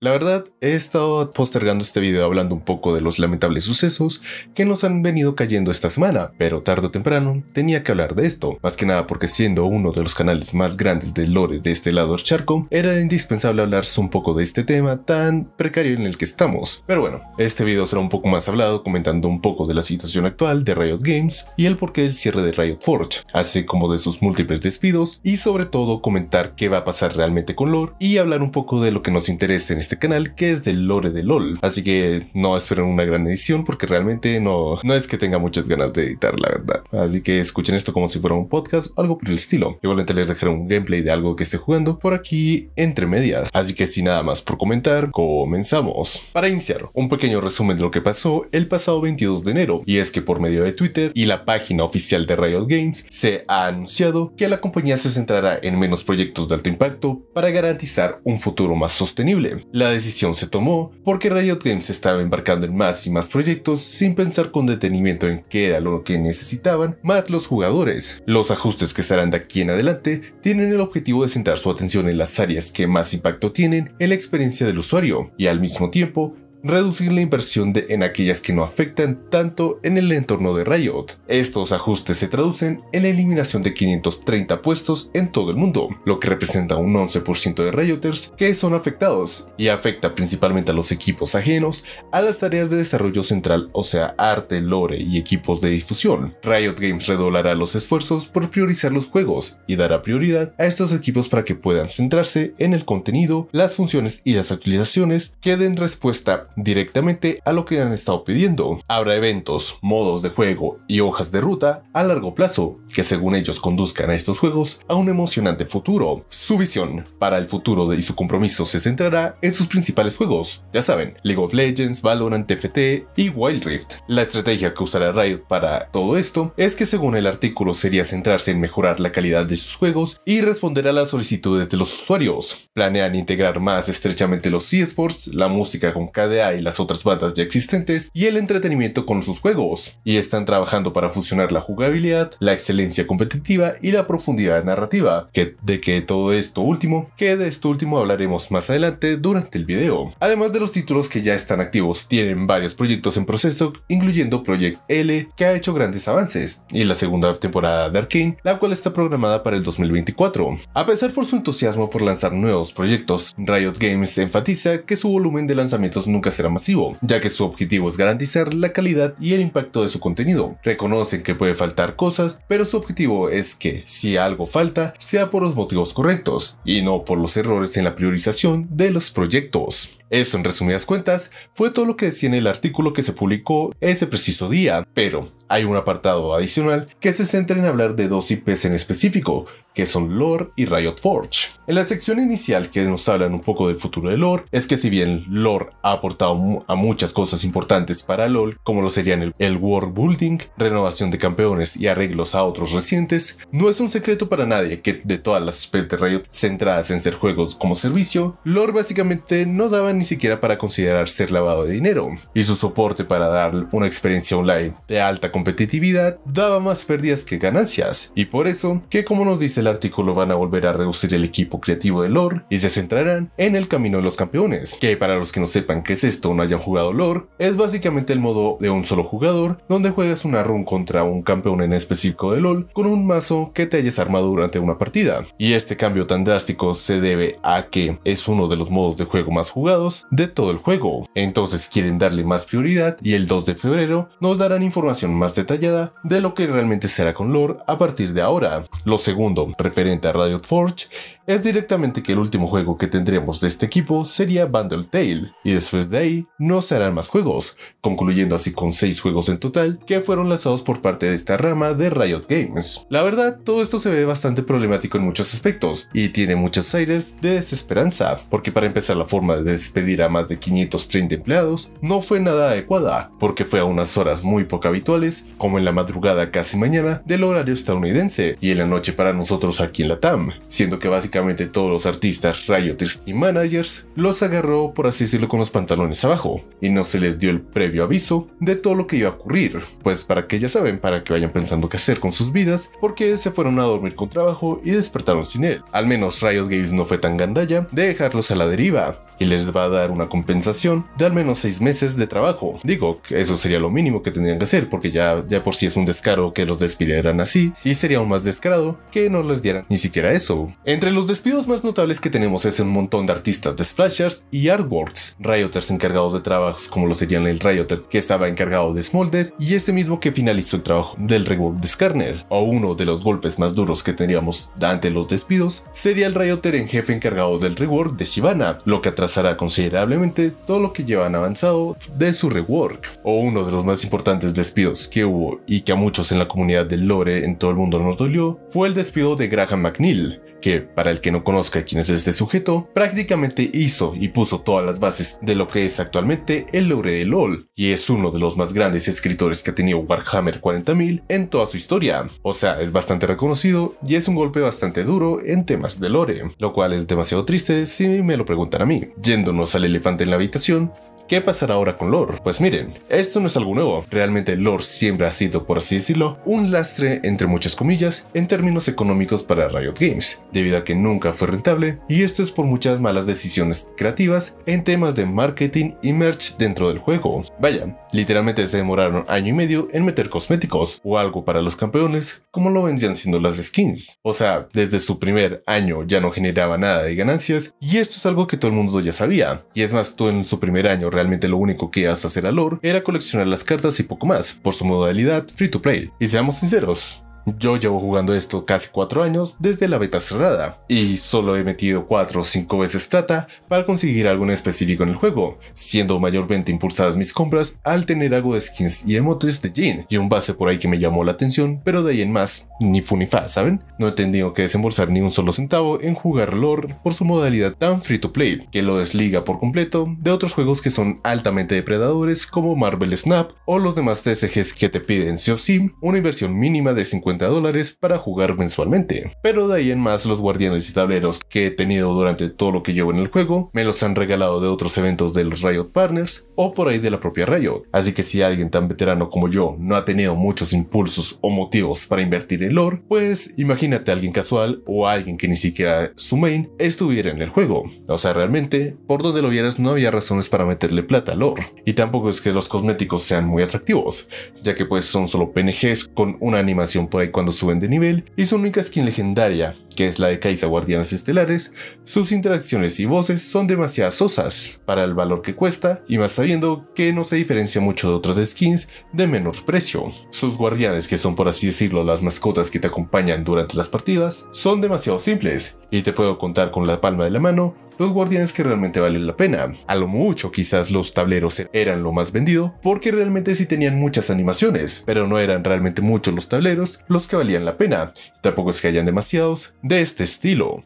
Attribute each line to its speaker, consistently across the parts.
Speaker 1: la verdad, he estado postergando este video hablando un poco de los lamentables sucesos que nos han venido cayendo esta semana, pero tarde o temprano tenía que hablar de esto, más que nada porque siendo uno de los canales más grandes de lore de este lado del charco, era indispensable hablarse un poco de este tema tan precario en el que estamos. Pero bueno, este video será un poco más hablado comentando un poco de la situación actual de Riot Games y el porqué del cierre de Riot Forge, así como de sus múltiples despidos y sobre todo comentar qué va a pasar realmente con lore y hablar un poco de lo que nos interesa en este canal, que es del lore de LOL. Así que no esperen una gran edición porque realmente no, no es que tenga muchas ganas de editar, la verdad. Así que escuchen esto como si fuera un podcast o algo por el estilo. Igualmente les dejaré un gameplay de algo que esté jugando por aquí entre medias. Así que sin nada más por comentar, comenzamos. Para iniciar, un pequeño resumen de lo que pasó el pasado 22 de enero. Y es que por medio de Twitter y la página oficial de Riot Games se ha anunciado que la compañía se centrará en menos proyectos de alto impacto para garantizar un futuro más sostenible la decisión se tomó porque Riot Games estaba embarcando en más y más proyectos sin pensar con detenimiento en qué era lo que necesitaban más los jugadores. Los ajustes que se harán de aquí en adelante tienen el objetivo de centrar su atención en las áreas que más impacto tienen en la experiencia del usuario y al mismo tiempo reducir la inversión de, en aquellas que no afectan tanto en el entorno de Riot. Estos ajustes se traducen en la eliminación de 530 puestos en todo el mundo, lo que representa un 11% de Rioters que son afectados y afecta principalmente a los equipos ajenos a las tareas de desarrollo central, o sea, arte, lore y equipos de difusión. Riot Games redoblará los esfuerzos por priorizar los juegos y dará prioridad a estos equipos para que puedan centrarse en el contenido, las funciones y las actualizaciones que den respuesta directamente a lo que han estado pidiendo. Habrá eventos, modos de juego y hojas de ruta a largo plazo que según ellos conduzcan a estos juegos a un emocionante futuro. Su visión para el futuro y su compromiso se centrará en sus principales juegos, ya saben, League of Legends, Valorant, TFT y Wild Rift. La estrategia que usará Riot para todo esto es que según el artículo sería centrarse en mejorar la calidad de sus juegos y responder a las solicitudes de los usuarios. Planean integrar más estrechamente los eSports, la música con KD y las otras bandas ya existentes y el entretenimiento con sus juegos, y están trabajando para fusionar la jugabilidad, la excelencia competitiva y la profundidad narrativa, que de que todo esto último, que de esto último hablaremos más adelante durante el video. Además de los títulos que ya están activos, tienen varios proyectos en proceso, incluyendo Project L, que ha hecho grandes avances, y la segunda temporada de Arkane, la cual está programada para el 2024. A pesar por su entusiasmo por lanzar nuevos proyectos, Riot Games enfatiza que su volumen de lanzamientos nunca será masivo, ya que su objetivo es garantizar la calidad y el impacto de su contenido. Reconocen que puede faltar cosas, pero su objetivo es que, si algo falta, sea por los motivos correctos y no por los errores en la priorización de los proyectos. Eso en resumidas cuentas fue todo lo que decía en el artículo que se publicó ese preciso día, pero hay un apartado adicional que se centra en hablar de dos IPs en específico, que son Lore y Riot Forge. En la sección inicial que nos hablan un poco del futuro de Lore, es que si bien Lore ha aportado a muchas cosas importantes para LOL, como lo serían el, World Building, renovación de campeones y arreglos a otros recientes, no es un secreto para nadie que de todas las especies de Riot centradas en ser juegos como servicio, Lore básicamente no daba ni siquiera para considerar ser lavado de dinero, y su soporte para dar una experiencia online de alta competitividad daba más pérdidas que ganancias, y por eso que como nos dice artículo van a volver a reducir el equipo creativo de Lore y se centrarán en el camino de los campeones, que para los que no sepan qué es esto no hayan jugado Lore, es básicamente el modo de un solo jugador donde juegas una run contra un campeón en específico de LOL con un mazo que te hayas armado durante una partida. Y este cambio tan drástico se debe a que es uno de los modos de juego más jugados de todo el juego, entonces quieren darle más prioridad y el 2 de febrero nos darán información más detallada de lo que realmente será con Lore a partir de ahora. Lo segundo, referente a Radio Forge es directamente que el último juego que tendríamos de este equipo sería Bundle Tale, y después de ahí no se harán más juegos, concluyendo así con 6 juegos en total que fueron lanzados por parte de esta rama de Riot Games. La verdad, todo esto se ve bastante problemático en muchos aspectos, y tiene muchos aires de desesperanza, porque para empezar la forma de despedir a más de 530 empleados no fue nada adecuada, porque fue a unas horas muy poco habituales, como en la madrugada casi mañana del horario estadounidense, y en la noche para nosotros aquí en la TAM, siendo que básicamente todos los artistas, rioters y managers los agarró por así decirlo con los pantalones abajo y no se les dio el previo aviso de todo lo que iba a ocurrir, pues para que ya saben, para que vayan pensando qué hacer con sus vidas, porque se fueron a dormir con trabajo y despertaron sin él. Al menos Rayos Games no fue tan gandalla de dejarlos a la deriva y les va a dar una compensación de al menos 6 meses de trabajo. Digo, que eso sería lo mínimo que tendrían que hacer porque ya, ya por si es un descaro que los despidieran así y sería aún más descarado que no les dieran ni siquiera eso. Entre los los despidos más notables que tenemos es un montón de artistas de splashers y artworks, rioters encargados de trabajos como lo serían el rioter que estaba encargado de Smolder y este mismo que finalizó el trabajo del rework de Skarner, o uno de los golpes más duros que teníamos ante los despidos, sería el rioter en jefe encargado del rework de Shivana, lo que atrasará considerablemente todo lo que llevan avanzado de su rework, o uno de los más importantes despidos que hubo y que a muchos en la comunidad del lore en todo el mundo nos dolió, fue el despido de Graham McNeil, que, para el que no conozca quién es este sujeto, prácticamente hizo y puso todas las bases de lo que es actualmente el lore de LOL, y es uno de los más grandes escritores que ha tenido Warhammer 40.000 en toda su historia, o sea, es bastante reconocido y es un golpe bastante duro en temas de lore, lo cual es demasiado triste si me lo preguntan a mí. Yéndonos al elefante en la habitación, ¿Qué pasará ahora con Lore? Pues miren, esto no es algo nuevo, realmente Lore siempre ha sido, por así decirlo, un lastre entre muchas comillas en términos económicos para Riot Games, debido a que nunca fue rentable y esto es por muchas malas decisiones creativas en temas de marketing y merch dentro del juego. Vaya, literalmente se demoraron año y medio en meter cosméticos o algo para los campeones como lo vendrían siendo las skins. O sea, desde su primer año ya no generaba nada de ganancias y esto es algo que todo el mundo ya sabía. Y es más, tú en su primer año realmente lo único que hacía hacer a Lore era coleccionar las cartas y poco más, por su modalidad free to play. Y seamos sinceros, yo llevo jugando esto casi 4 años desde la beta cerrada y solo he metido 4 o 5 veces plata para conseguir algo en específico en el juego, siendo mayormente impulsadas mis compras al tener algo de skins y emotes de Jin y un base por ahí que me llamó la atención, pero de ahí en más, ni fu ni fa, ¿saben? No he tenido que desembolsar ni un solo centavo en jugar lore por su modalidad tan free to play, que lo desliga por completo de otros juegos que son altamente depredadores como Marvel Snap o los demás TSGs que te piden sí o sí una inversión mínima de 50 dólares para jugar mensualmente. Pero de ahí en más los guardianes y tableros que he tenido durante todo lo que llevo en el juego me los han regalado de otros eventos de los Riot Partners o por ahí de la propia Riot. Así que si alguien tan veterano como yo no ha tenido muchos impulsos o motivos para invertir en lore, pues imagínate a alguien casual o alguien que ni siquiera su main estuviera en el juego. O sea, realmente, por donde lo vieras no había razones para meterle plata al lore. Y tampoco es que los cosméticos sean muy atractivos, ya que pues son solo PNGs con una animación por cuando suben de nivel y su única skin legendaria, que es la de Kaisa guardianas Estelares, sus interacciones y voces son demasiado sosas para el valor que cuesta y más sabiendo que no se diferencia mucho de otras skins de menor precio. Sus guardianes, que son por así decirlo las mascotas que te acompañan durante las partidas, son demasiado simples y te puedo contar con la palma de la mano los guardianes que realmente valen la pena. A lo mucho quizás los tableros eran lo más vendido porque realmente sí tenían muchas animaciones, pero no eran realmente muchos los tableros los que valían la pena. Tampoco es que hayan demasiados de este estilo.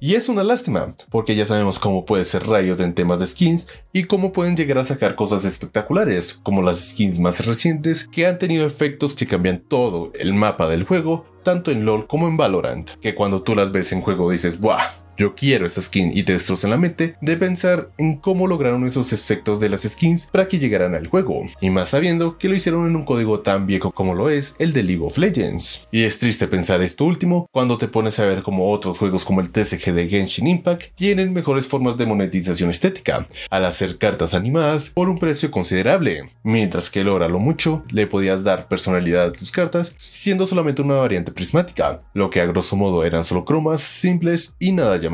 Speaker 1: Y es una lástima, porque ya sabemos cómo puede ser Riot en temas de skins y cómo pueden llegar a sacar cosas espectaculares, como las skins más recientes que han tenido efectos que cambian todo el mapa del juego, tanto en LoL como en Valorant, que cuando tú las ves en juego dices, ¡buah! yo quiero esa skin y te en la mente, de pensar en cómo lograron esos efectos de las skins para que llegaran al juego, y más sabiendo que lo hicieron en un código tan viejo como lo es el de League of Legends. Y es triste pensar esto último cuando te pones a ver cómo otros juegos como el TCG de Genshin Impact tienen mejores formas de monetización estética, al hacer cartas animadas por un precio considerable, mientras que lograrlo lo mucho le podías dar personalidad a tus cartas siendo solamente una variante prismática, lo que a grosso modo eran solo cromas simples y nada ya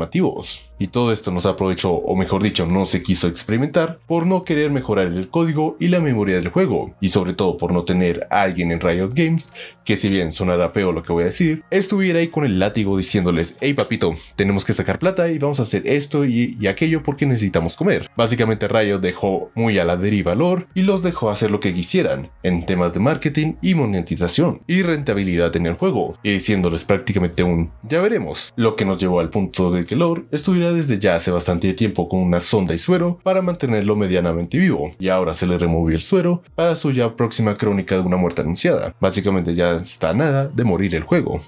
Speaker 1: y todo esto nos aprovechó, o mejor dicho, no se quiso experimentar por no querer mejorar el código y la memoria del juego, y sobre todo por no tener a alguien en Riot Games que si bien sonará feo lo que voy a decir, estuviera ahí con el látigo diciéndoles, hey papito, tenemos que sacar plata y vamos a hacer esto y, aquello porque necesitamos comer. Básicamente Riot dejó muy a la deriva valor y los dejó hacer lo que quisieran en temas de marketing y monetización y rentabilidad en el juego, y diciéndoles prácticamente un ya veremos, lo que nos llevó al punto de que lore estuviera desde ya hace bastante tiempo con una sonda y suero para mantenerlo medianamente vivo, y ahora se le removió el suero para su ya próxima crónica de una muerte anunciada. Básicamente ya está nada de morir el juego.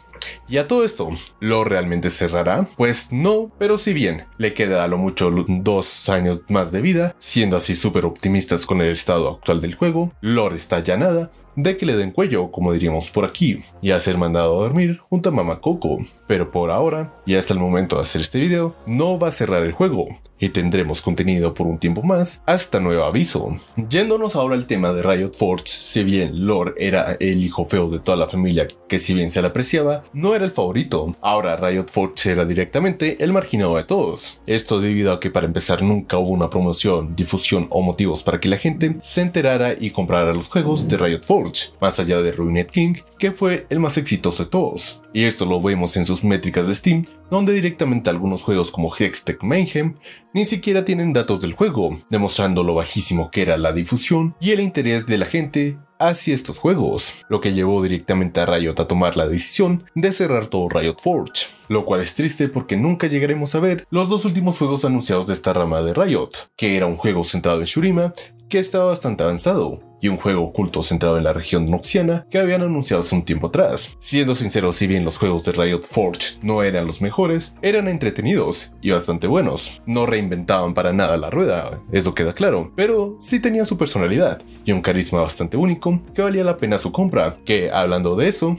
Speaker 1: Y a todo esto, ¿lo realmente cerrará? Pues no, pero si bien le queda a lo mucho dos años más de vida, siendo así súper optimistas con el estado actual del juego, Lore está ya nada, de que le den cuello, como diríamos por aquí, y a ser mandado a dormir junto a Mama Coco. Pero por ahora, y hasta el momento de hacer este video, no va a cerrar el juego, y tendremos contenido por un tiempo más, hasta nuevo aviso. Yéndonos ahora al tema de Riot Forge, si bien Lore era el hijo feo de toda la familia que si bien se le apreciaba, no era el favorito. Ahora Riot Forge era directamente el marginado de todos. Esto debido a que para empezar nunca hubo una promoción, difusión o motivos para que la gente se enterara y comprara los juegos de Riot Forge, más allá de Ruined King, que fue el más exitoso de todos. Y esto lo vemos en sus métricas de Steam, donde directamente algunos juegos como Hextech Mayhem ni siquiera tienen datos del juego, demostrando lo bajísimo que era la difusión y el interés de la gente hacia estos juegos, lo que llevó directamente a Riot a tomar la decisión de cerrar todo Riot Forge, lo cual es triste porque nunca llegaremos a ver los dos últimos juegos anunciados de esta rama de Riot, que era un juego centrado en Shurima que estaba bastante avanzado, y un juego oculto centrado en la región noxiana que habían anunciado hace un tiempo atrás. Siendo sincero, si bien los juegos de Riot Forge no eran los mejores, eran entretenidos y bastante buenos. No reinventaban para nada la rueda, eso queda claro, pero sí tenían su personalidad y un carisma bastante único que valía la pena su compra, que hablando de eso,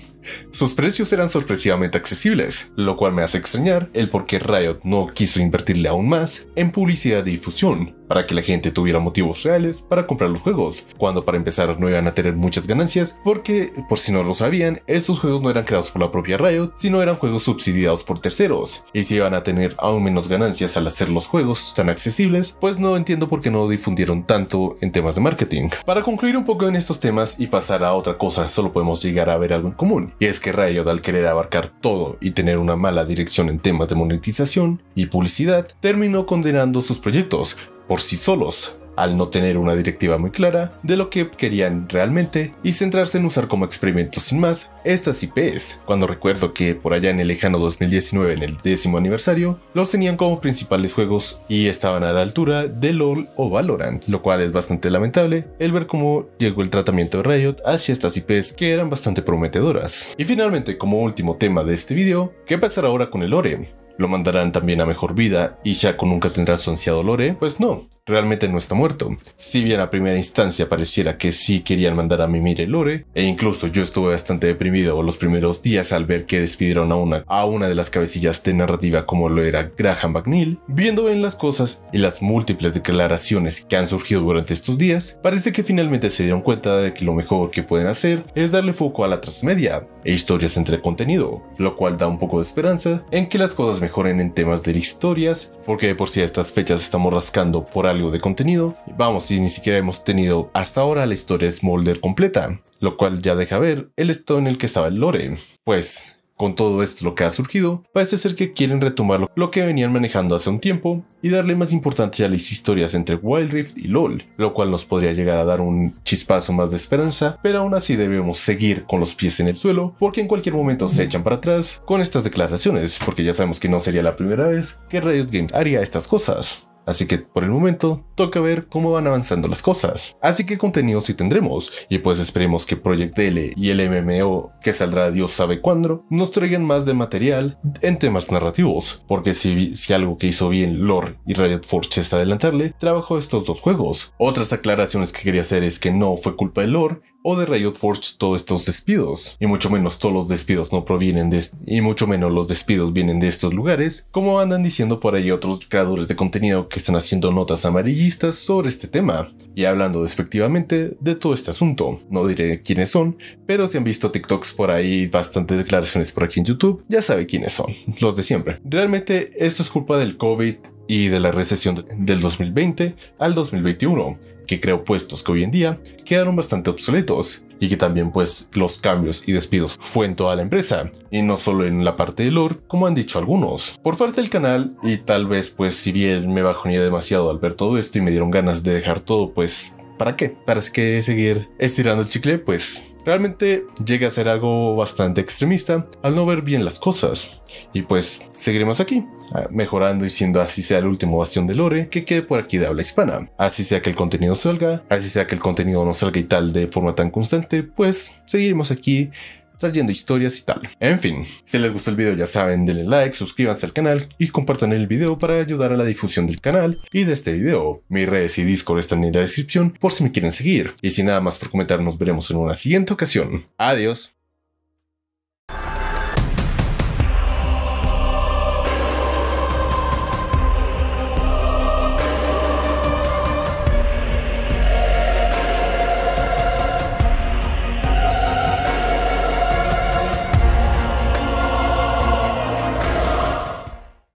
Speaker 1: sus precios eran sorpresivamente accesibles, lo cual me hace extrañar el por qué Riot no quiso invertirle aún más en publicidad y difusión, para que la gente tuviera motivos reales para comprar los juegos, cuando para empezar no iban a tener muchas ganancias, porque, por si no lo sabían, estos juegos no eran creados por la propia Riot, sino eran juegos subsidiados por terceros, y si iban a tener aún menos ganancias al hacer los juegos tan accesibles, pues no entiendo por qué no difundieron tanto en temas de marketing. Para concluir un poco en estos temas y pasar a otra cosa, solo podemos llegar a ver algo en común, y es que Riot al querer abarcar todo y tener una mala dirección en temas de monetización y publicidad, terminó condenando sus proyectos por sí solos, al no tener una directiva muy clara de lo que querían realmente y centrarse en usar como experimentos sin más estas IPs, cuando recuerdo que por allá en el lejano 2019 en el décimo aniversario, los tenían como principales juegos y estaban a la altura de LOL o Valorant, lo cual es bastante lamentable el ver cómo llegó el tratamiento de Riot hacia estas IPs que eran bastante prometedoras. Y finalmente, como último tema de este video, ¿qué pasará ahora con el lore? lo mandarán también a mejor vida y Shaco nunca tendrá su ansiado lore, pues no, realmente no está muerto. Si bien a primera instancia pareciera que sí querían mandar a Mimir el lore, e incluso yo estuve bastante deprimido los primeros días al ver que despidieron a una, a una de las cabecillas de narrativa como lo era Graham McNeil, viendo bien las cosas y las múltiples declaraciones que han surgido durante estos días, parece que finalmente se dieron cuenta de que lo mejor que pueden hacer es darle foco a la transmedia e historias entre contenido, lo cual da un poco de esperanza en que las cosas mejoren mejoren en temas de historias, porque por si a estas fechas estamos rascando por algo de contenido. Vamos, y ni siquiera hemos tenido hasta ahora la historia Smolder completa, lo cual ya deja ver el estado en el que estaba el lore. Pues con todo esto lo que ha surgido, parece ser que quieren retomar lo que venían manejando hace un tiempo y darle más importancia a las historias entre Wild Rift y LOL, lo cual nos podría llegar a dar un chispazo más de esperanza, pero aún así debemos seguir con los pies en el suelo porque en cualquier momento se echan para atrás con estas declaraciones, porque ya sabemos que no sería la primera vez que Riot Games haría estas cosas. Así que por el momento toca ver cómo van avanzando las cosas. Así que contenido sí tendremos, y pues esperemos que Project L y el MMO, que saldrá Dios sabe cuándo, nos traigan más de material en temas narrativos, porque si, algo que hizo bien Lore y Riot Forge es adelantarle, trabajó estos dos juegos. Otras aclaraciones que quería hacer es que no fue culpa de Lore, o de Riot Forge todos estos despidos, y mucho menos todos los despidos no provienen de y mucho menos los despidos vienen de estos lugares, como andan diciendo por ahí otros creadores de contenido que están haciendo notas amarillistas sobre este tema y hablando despectivamente de todo este asunto. No diré quiénes son, pero si han visto TikToks por ahí, Y bastantes declaraciones por aquí en YouTube, ya sabe quiénes son, los de siempre. Realmente esto es culpa del COVID y de la recesión del 2020 al 2021 que creo puestos que hoy en día quedaron bastante obsoletos y que también pues los cambios y despidos fue en toda la empresa y no solo en la parte de lore como han dicho algunos. Por parte del canal y tal vez pues si bien me bajoné demasiado al ver todo esto y me dieron ganas de dejar todo pues ¿para qué? ¿Para que seguir estirando el chicle? Pues realmente llega a ser algo bastante extremista al no ver bien las cosas. Y pues seguiremos aquí, ah, mejorando y siendo así sea el último bastión de Lore que quede por aquí de habla hispana. Así sea que el contenido salga, así sea que el contenido no salga y tal de forma tan constante, pues seguiremos aquí trayendo historias y tal. En fin, si les gustó el video ya saben, denle like, suscríbanse al canal y compartan el video para ayudar a la difusión del canal y de este video. Mis redes y Discord están en la descripción por si me quieren seguir. Y sin nada más por comentar, nos veremos en una siguiente ocasión. Adiós.